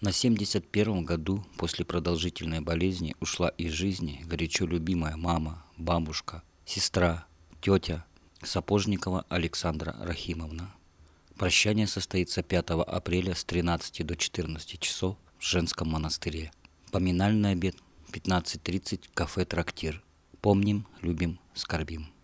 На 71-м году после продолжительной болезни ушла из жизни горячо любимая мама, бабушка, сестра, тетя Сапожникова Александра Рахимовна. Прощание состоится 5 апреля с 13 до 14 часов в женском монастыре. Поминальный обед 15.30 кафе «Трактир». Помним, любим, скорбим.